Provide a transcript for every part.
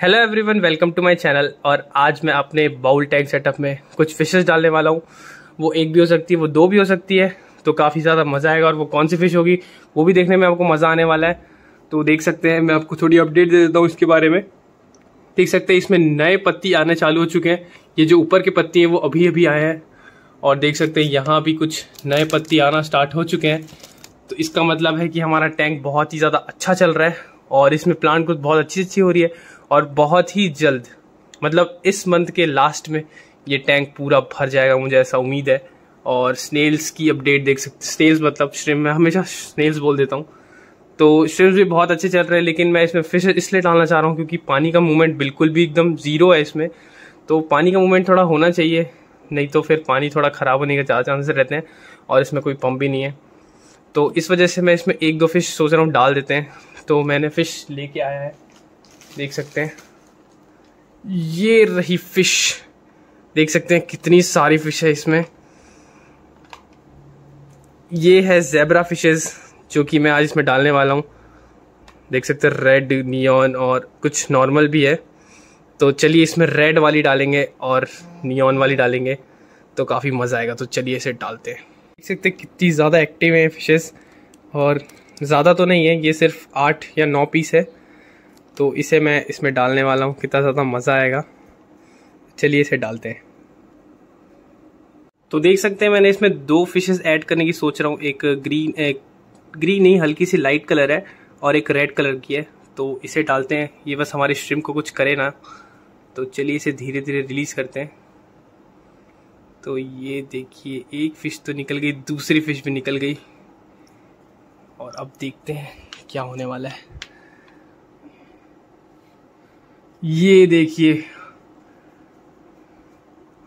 hello everyone welcome to my channel और आज मैं अपने बाउल टैंक सेटअप में कुछ फिशेस डालने वाला हूँ वो एक भी हो सकती है वो दो भी हो सकती है तो काफ़ी ज़्यादा मज़ा आएगा और वो कौन सी फ़िश होगी वो भी देखने में आपको मज़ा आने वाला है तो देख सकते हैं मैं आपको थोड़ी अपडेट दे देता हूँ इसके बारे में देख सकते हैं इसमें नए पत्ती आने चालू हो चुके हैं ये जो ऊपर के पत्ती हैं वो अभी अभी आए हैं और देख सकते हैं यहाँ भी कुछ नए पत्ती आना स्टार्ट हो चुके हैं तो इसका मतलब है कि हमारा टैंक बहुत ही ज़्यादा अच्छा चल रहा है और इसमें प्लान ग्रोथ बहुत अच्छी अच्छी हो रही है और बहुत ही जल्द मतलब इस मंथ के लास्ट में ये टैंक पूरा भर जाएगा मुझे ऐसा उम्मीद है और स्नेल्स की अपडेट देख सकते स्नेल्स मतलब स्ट्रिम मैं हमेशा स्नेल्स बोल देता हूँ तो स्ट्रिम्स भी बहुत अच्छे चल रहे हैं लेकिन मैं इसमें फिश इसलिए डालना चाह रहा हूँ क्योंकि पानी का मूवमेंट बिल्कुल भी एकदम ज़ीरो है इसमें तो पानी का मूवमेंट थोड़ा होना चाहिए नहीं तो फिर पानी थोड़ा ख़राब होने के ज़्यादा चांसेस रहते हैं और इसमें कोई पम्प भी नहीं है तो इस वजह से मैं इसमें एक दो फिश सोच रहा हूँ डाल देते हैं तो मैंने फ़िश लेके आया है देख सकते हैं ये रही फ़िश देख सकते हैं कितनी सारी फ़िश है इसमें ये है जेबरा फिशेस जो कि मैं आज इसमें डालने वाला हूँ देख सकते हैं रेड नियॉन और कुछ नॉर्मल भी है तो चलिए इसमें रेड वाली डालेंगे और नियॉन वाली डालेंगे तो काफ़ी मज़ा आएगा तो चलिए इसे डालते हैं देख सकते हैं कितनी ज़्यादा एक्टिव है फिशेस और ज़्यादा तो नहीं है ये सिर्फ आठ या नौ पीस है तो इसे मैं इसमें डालने वाला हूँ कितना ज़्यादा मज़ा आएगा चलिए इसे डालते हैं तो देख सकते हैं मैंने इसमें दो फिशेस ऐड करने की सोच रहा हूँ एक ग्रीन एक ग्रीन नहीं हल्की सी लाइट कलर है और एक रेड कलर की है तो इसे डालते हैं ये बस हमारे स्ट्रीम को कुछ करे ना तो चलिए इसे धीरे धीरे रिलीज़ करते हैं तो ये देखिए एक फ़िश तो निकल गई दूसरी फ़िश भी निकल गई अब देखते हैं क्या होने वाला है ये देखिए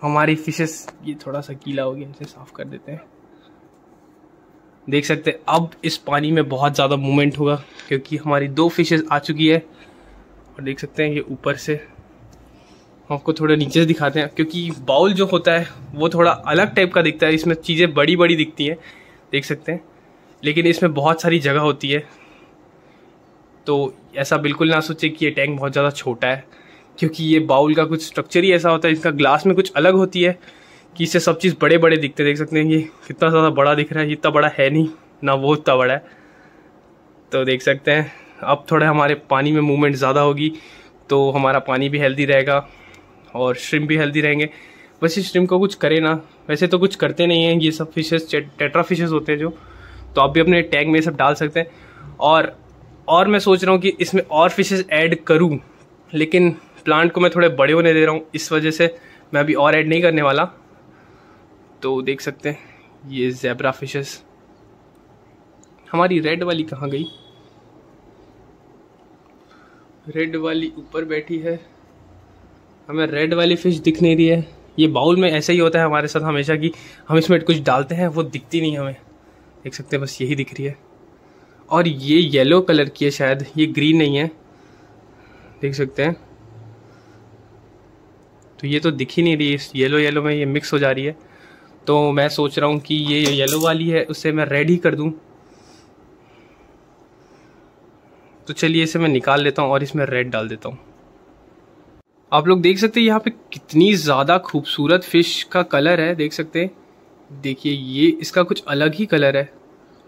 हमारी फिशेस ये थोड़ा सा गीला हो गया इसे साफ कर देते हैं देख सकते हैं अब इस पानी में बहुत ज़्यादा मूवमेंट होगा क्योंकि हमारी दो फिशेस आ चुकी है और देख सकते हैं ये ऊपर से हम आपको थोड़ा नीचे से दिखाते हैं क्योंकि बाउल जो होता है वो थोड़ा अलग टाइप का दिखता है इसमें चीज़ें बड़ी बड़ी दिखती हैं देख सकते हैं लेकिन इसमें बहुत सारी जगह होती है तो ऐसा बिल्कुल ना सोचे कि ये टैंक बहुत ज़्यादा छोटा है क्योंकि ये बाउल का कुछ स्ट्रक्चर ही ऐसा होता है इसका ग्लास में कुछ अलग होती है कि इससे सब चीज़ बड़े बड़े दिखते देख सकते हैं कि कितना ज़्यादा बड़ा दिख रहा है इतना बड़ा है नहीं ना वो इतना बड़ा है तो देख सकते हैं अब थोड़ा हमारे पानी में मूवमेंट ज़्यादा होगी तो हमारा पानी भी हेल्दी रहेगा और श्रिम भी हेल्दी रहेंगे वैसे श्रिम को कुछ करे ना वैसे तो कुछ करते नहीं हैं ये सब फिशेज टेट्रा फिशेज होते हैं जो तो आप भी अपने टैग में ये सब डाल सकते हैं और और मैं सोच रहा हूँ कि इसमें और फिशेस ऐड करूँ लेकिन प्लांट को मैं थोड़े बड़े होने दे रहा हूँ इस वजह से मैं अभी और ऐड नहीं करने वाला तो देख सकते हैं ये जेबरा फिशेस हमारी रेड वाली कहाँ गई रेड वाली ऊपर बैठी है हमें रेड वाली फिश दिख नहीं रही है ये बाउल में ऐसा ही होता है हमारे साथ हमेशा कि हम इसमें कुछ डालते हैं वो दिखती नहीं हमें देख सकते हैं बस यही दिख रही है और ये येलो कलर की है शायद ये ग्रीन नहीं है देख सकते हैं तो ये तो दिख ही नहीं रही इस येलो येलो में ये मिक्स हो जा रही है तो मैं सोच रहा हूँ कि ये येलो वाली है उसे मैं रेड ही कर दूँ तो चलिए इसे मैं निकाल लेता हूँ और इसमें रेड डाल देता हूँ आप लोग देख सकते हैं यहाँ पे कितनी ज़्यादा खूबसूरत फिश का कलर है देख सकते हैं देखिए ये इसका कुछ अलग ही कलर है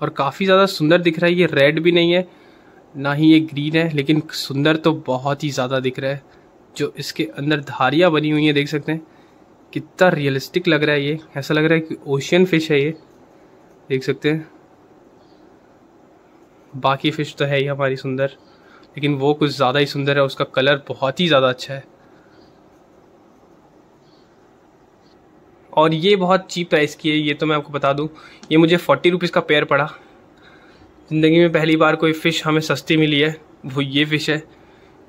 और काफ़ी ज़्यादा सुंदर दिख रहा है ये रेड भी नहीं है ना ही ये ग्रीन है लेकिन सुंदर तो बहुत ही ज़्यादा दिख रहा है जो इसके अंदर धारियाँ बनी हुई हैं देख सकते हैं कितना रियलिस्टिक लग रहा है ये ऐसा लग रहा है कि ओशियन फिश है ये देख सकते हैं बाकी फ़िश तो है ही हमारी सुंदर लेकिन वो कुछ ज़्यादा ही सुंदर है उसका कलर बहुत ही ज़्यादा अच्छा है और ये बहुत चीप प्राइस की है ये तो मैं आपको बता दूँ ये मुझे फोर्टी रुपीज़ का पेयर पड़ा ज़िंदगी में पहली बार कोई फ़िश हमें सस्ती मिली है वो ये फ़िश है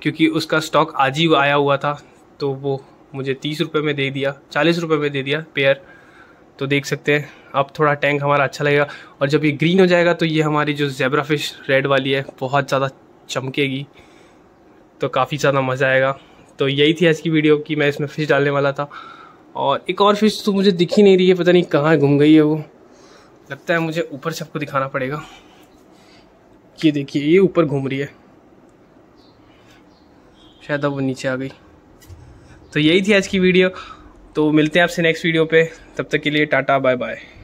क्योंकि उसका स्टॉक आज ही आया हुआ था तो वो मुझे तीस रुपये में दे दिया चालीस रुपये में दे दिया पेयर तो देख सकते हैं अब थोड़ा टैंक हमारा अच्छा लगेगा और जब ये ग्रीन हो जाएगा तो ये हमारी जो जेबरा फिश रेड वाली है बहुत ज़्यादा चमकेगी तो काफ़ी ज़्यादा मज़ा आएगा तो यही थी आज की वीडियो कि मैं इसमें फ़िश डालने वाला था और एक और फिश तो मुझे दिख ही नहीं रही है पता नहीं कहाँ घूम गई है वो लगता है मुझे ऊपर से आपको दिखाना पड़ेगा ये देखिए ये ऊपर घूम रही है शायद अब वो नीचे आ गई तो यही थी आज की वीडियो तो मिलते हैं आपसे नेक्स्ट वीडियो पे तब तक के लिए टाटा बाय बाय